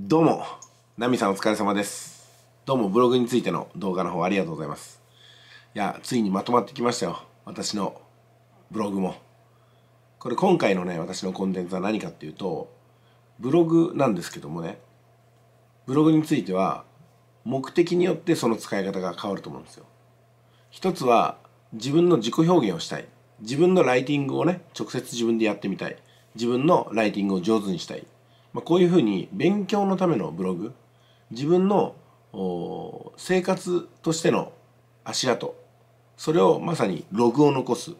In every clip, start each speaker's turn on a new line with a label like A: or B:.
A: どうも、ナミさんお疲れ様です。どうもブログについての動画の方ありがとうございます。いや、ついにまとまってきましたよ。私のブログも。これ今回のね、私のコンテンツは何かっていうと、ブログなんですけどもね、ブログについては、目的によってその使い方が変わると思うんですよ。一つは、自分の自己表現をしたい。自分のライティングをね、直接自分でやってみたい。自分のライティングを上手にしたい。まあ、こういうふうに勉強のためのブログ自分の生活としての足跡それをまさにログを残す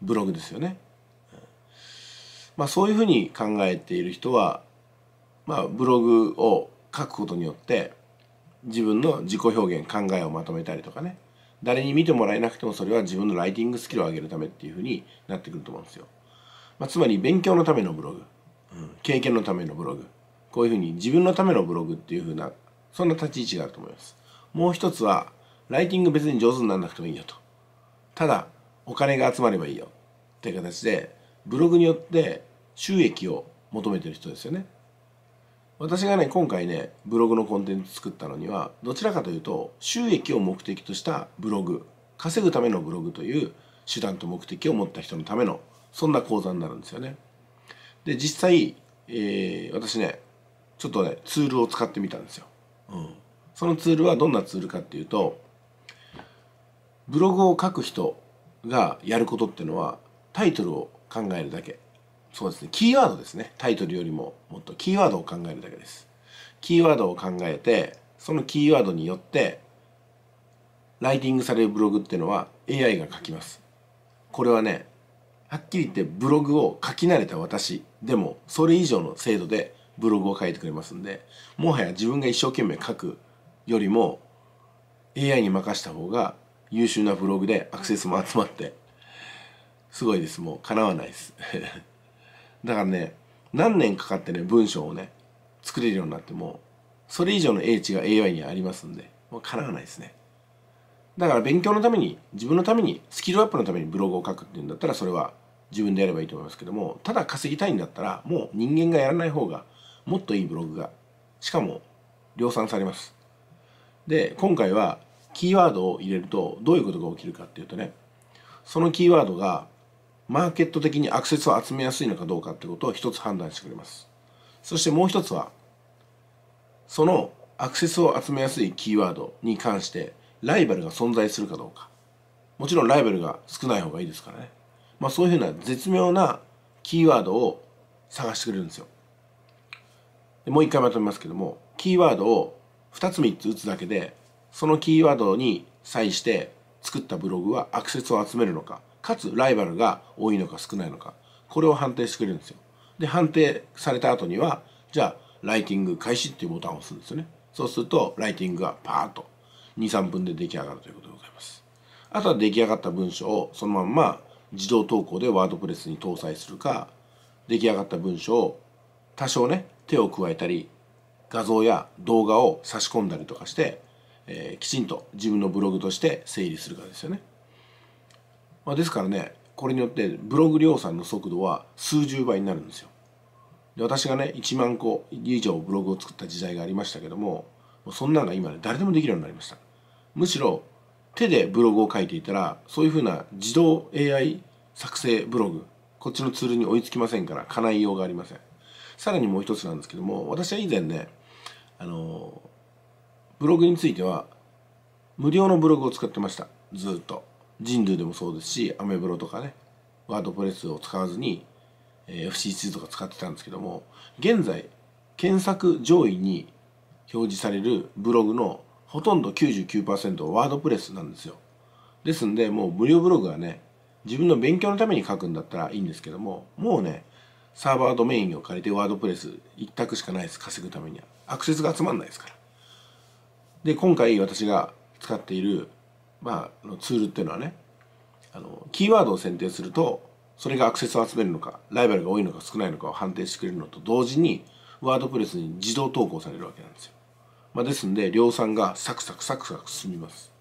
A: ブログですよね。まあ、そういうふうに考えている人は、まあ、ブログを書くことによって自分の自己表現考えをまとめたりとかね誰に見てもらえなくてもそれは自分のライティングスキルを上げるためっていうふうになってくると思うんですよ。まあ、つまり勉強のためのブログ。経験のためのブログこういうふうに自分のためのブログっていうふうなそんな立ち位置があると思いますもう一つはライティング別に上手にならなくてもいいよとただお金が集まればいいよっていう形でブログによって収益を求めてる人ですよね私がね今回ねブログのコンテンツ作ったのにはどちらかというと収益を目的としたブログ稼ぐためのブログという手段と目的を持った人のためのそんな講座になるんですよねで実際えー、私ねちょっとねツールを使ってみたんですよ、うん、そのツールはどんなツールかっていうとブログを書く人がやることっていうのはタイトルを考えるだけそうですねキーワードですねタイトルよりももっとキーワードを考えるだけですキーワードを考えてそのキーワードによってライティングされるブログっていうのは AI が書きますこれはねはっきり言ってブログを書き慣れた私でもそれ以上の精度でブログを書いてくれますんでもはや自分が一生懸命書くよりも AI に任した方が優秀なブログでアクセスも集まってすごいですもうかなわないです だからね何年かかってね文章をね作れるようになってもそれ以上の英知が AI にありますんでもうかなわないですねだから勉強のために自分のためにスキルアップのためにブログを書くっていうんだったらそれは自分でやればいいと思いますけどもただ稼ぎたいんだったらもう人間がやらない方がもっといいブログがしかも量産されますで今回はキーワードを入れるとどういうことが起きるかっていうとねそのキーワードがマーケット的にアクセスを集めやすいのかどうかってことを一つ判断してくれますそしてもう一つはそのアクセスを集めやすいキーワードに関してライバルが存在するかどうかもちろんライバルが少ない方がいいですからね、まあ、そういうふうな絶妙なキーワードを探してくれるんですよでもう一回まとめますけどもキーワードを2つ3つ打つだけでそのキーワードに際して作ったブログはアクセスを集めるのかかつライバルが多いのか少ないのかこれを判定してくれるんですよで判定された後にはじゃあライティング開始っていうボタンを押すんですよねそうするとライティングがパーッと23分で出来上がるということでございますあとは出来上がった文章をそのまんま自動投稿でワードプレスに搭載するか出来上がった文章を多少ね手を加えたり画像や動画を差し込んだりとかして、えー、きちんと自分のブログとして整理するかですよね、まあ、ですからねこれによってブログ量産の速度は数十倍になるんですよで私がね1万個以上ブログを作った時代がありましたけどもそんなのが今ね誰でもできるようになりましたむしろ手でブログを書いていたらそういうふうな自動 AI 作成ブログこっちのツールに追いつきませんから叶いようがありませんさらにもう一つなんですけども私は以前ねあのブログについては無料のブログを使ってましたずっと人類でもそうですしアメブロとかねワードプレスを使わずに FC2 とか使ってたんですけども現在検索上位に表示されるブログのほとんど99%ワードプレスなんですよ。ですんで、もう無料ブログはね、自分の勉強のために書くんだったらいいんですけども、もうね、サーバードメインを借りてワードプレス一択しかないです。稼ぐためには。アクセスが集まんないですから。で、今回私が使っている、まあ、ツールっていうのはね、あの、キーワードを選定すると、それがアクセスを集めるのか、ライバルが多いのか少ないのかを判定してくれるのと同時に、ワードプレスに自動投稿されるわけなんですよ。まあ、ですんで、量産がサクサクサクサク進みます。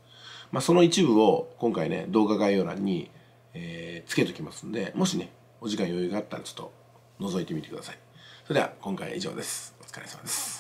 A: まあ、その一部を今回ね、動画概要欄に、えー、つけときますんで、もしね、お時間余裕があったらちょっと覗いてみてください。それでは今回は以上です。お疲れ様です。